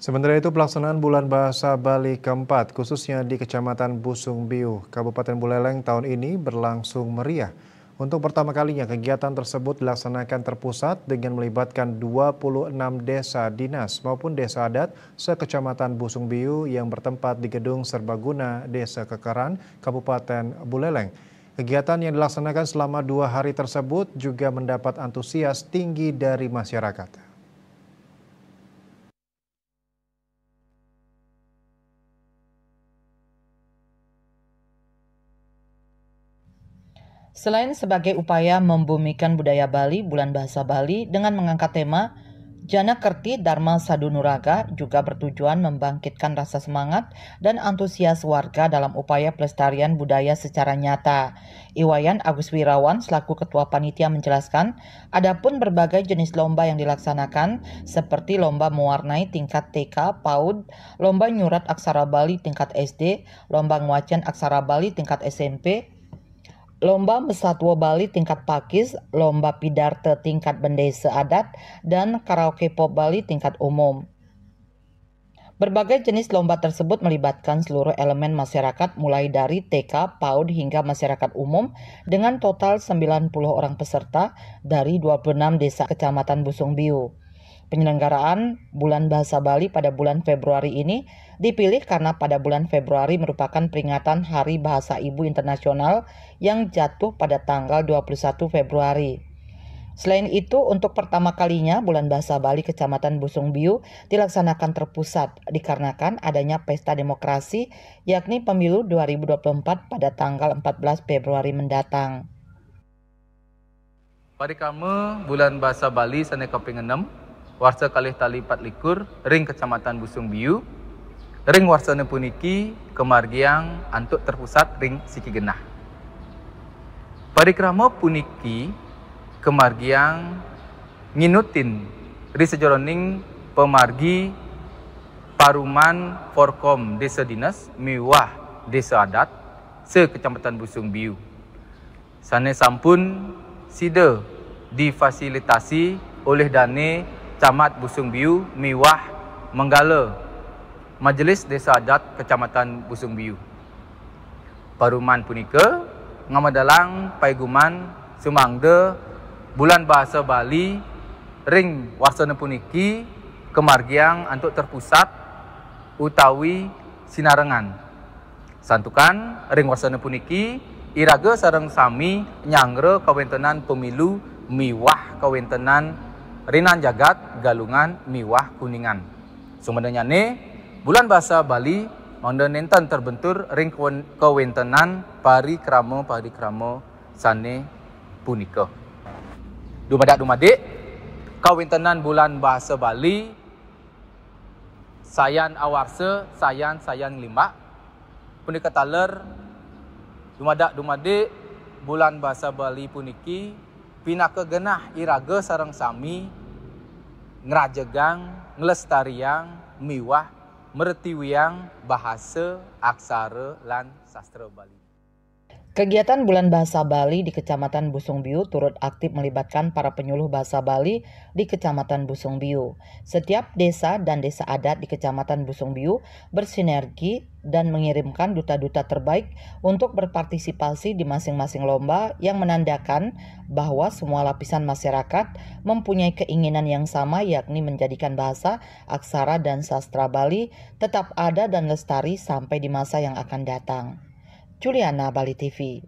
Sementara itu pelaksanaan Bulan Bahasa Bali keempat khususnya di Kecamatan Busung Biu Kabupaten Buleleng tahun ini berlangsung meriah. Untuk pertama kalinya kegiatan tersebut dilaksanakan terpusat dengan melibatkan 26 desa dinas maupun desa adat sekecamatan Busung Biu yang bertempat di gedung serbaguna Desa Kekeran, Kabupaten Buleleng. Kegiatan yang dilaksanakan selama dua hari tersebut juga mendapat antusias tinggi dari masyarakat. Selain sebagai upaya membumikan budaya Bali, Bulan Bahasa Bali dengan mengangkat tema Jana Kerti Dharma Sadunuraga juga bertujuan membangkitkan rasa semangat dan antusias warga dalam upaya pelestarian budaya secara nyata. Iwayan Agus Wirawan selaku Ketua Panitia menjelaskan, adapun berbagai jenis lomba yang dilaksanakan seperti lomba mewarnai tingkat TK, PAUD, lomba nyurat aksara Bali tingkat SD, lomba ngwacan aksara Bali tingkat SMP, Lomba Mesatwo Bali tingkat Pakis, Lomba Pidarte tingkat Bendai Seadat, dan Karaoke Pop Bali tingkat umum. Berbagai jenis lomba tersebut melibatkan seluruh elemen masyarakat mulai dari TK, PAUD hingga masyarakat umum dengan total 90 orang peserta dari 26 desa kecamatan Busung Biu penyelenggaraan Bulan Bahasa Bali pada bulan Februari ini dipilih karena pada bulan Februari merupakan peringatan Hari Bahasa Ibu Internasional yang jatuh pada tanggal 21 Februari. Selain itu, untuk pertama kalinya Bulan Bahasa Bali Kecamatan Busung Biu dilaksanakan terpusat dikarenakan adanya pesta demokrasi yakni pemilu 2024 pada tanggal 14 Februari mendatang. Pada kamu bulan bahasa Bali sana keping 6 warsa kalih pat likur ring kecamatan Busung Biu ring Warsa puniki kemargiang antuk terpusat ring siki genah parikrama puniki kemargiang nginutin ri sejoroning pemargi paruman forkom desa dinas miwah desa adat se kecamatan Busung Biu Sane sampun sida difasilitasi oleh dane Camat Busung Biu, Miwah, Menggala, Majlis Desa Adat Kecamatan Busung Biu. Paruman punika ngamadalang paiguman sumangde bulan bahasa Bali ring Warsana puniki kemargiang antuk terpusat utawi sinarengan. Santukan ring Warsana puniki irage Sarang sami nyangre kawentenan pemilu miwah kawentenan Rinan Jagat, Galungan, Miwah, Kuningan. Sumedenya ne, bulan bahasa Bali, Mondo nenten terbentur ring kewentenan pari kramo pari kramo sane punika. Dumadak dumadik, kawintenan bulan bahasa Bali, sayan awarse, sayan sayan lima, punika taler, dumadak dumadik, bulan bahasa Bali puniki, pina genah irage sarang sami ngerajegang, ngelestariang, miwah, meretiwiang, bahasa, aksara, lan sastra Bali. Kegiatan Bulan Bahasa Bali di Kecamatan Busung Biu turut aktif melibatkan para penyuluh bahasa Bali di Kecamatan Busung Biu. Setiap desa dan desa adat di Kecamatan Busung Biu bersinergi dan mengirimkan duta-duta terbaik untuk berpartisipasi di masing-masing lomba yang menandakan bahwa semua lapisan masyarakat mempunyai keinginan yang sama yakni menjadikan bahasa, aksara, dan sastra Bali tetap ada dan lestari sampai di masa yang akan datang. Juliana Bali TV.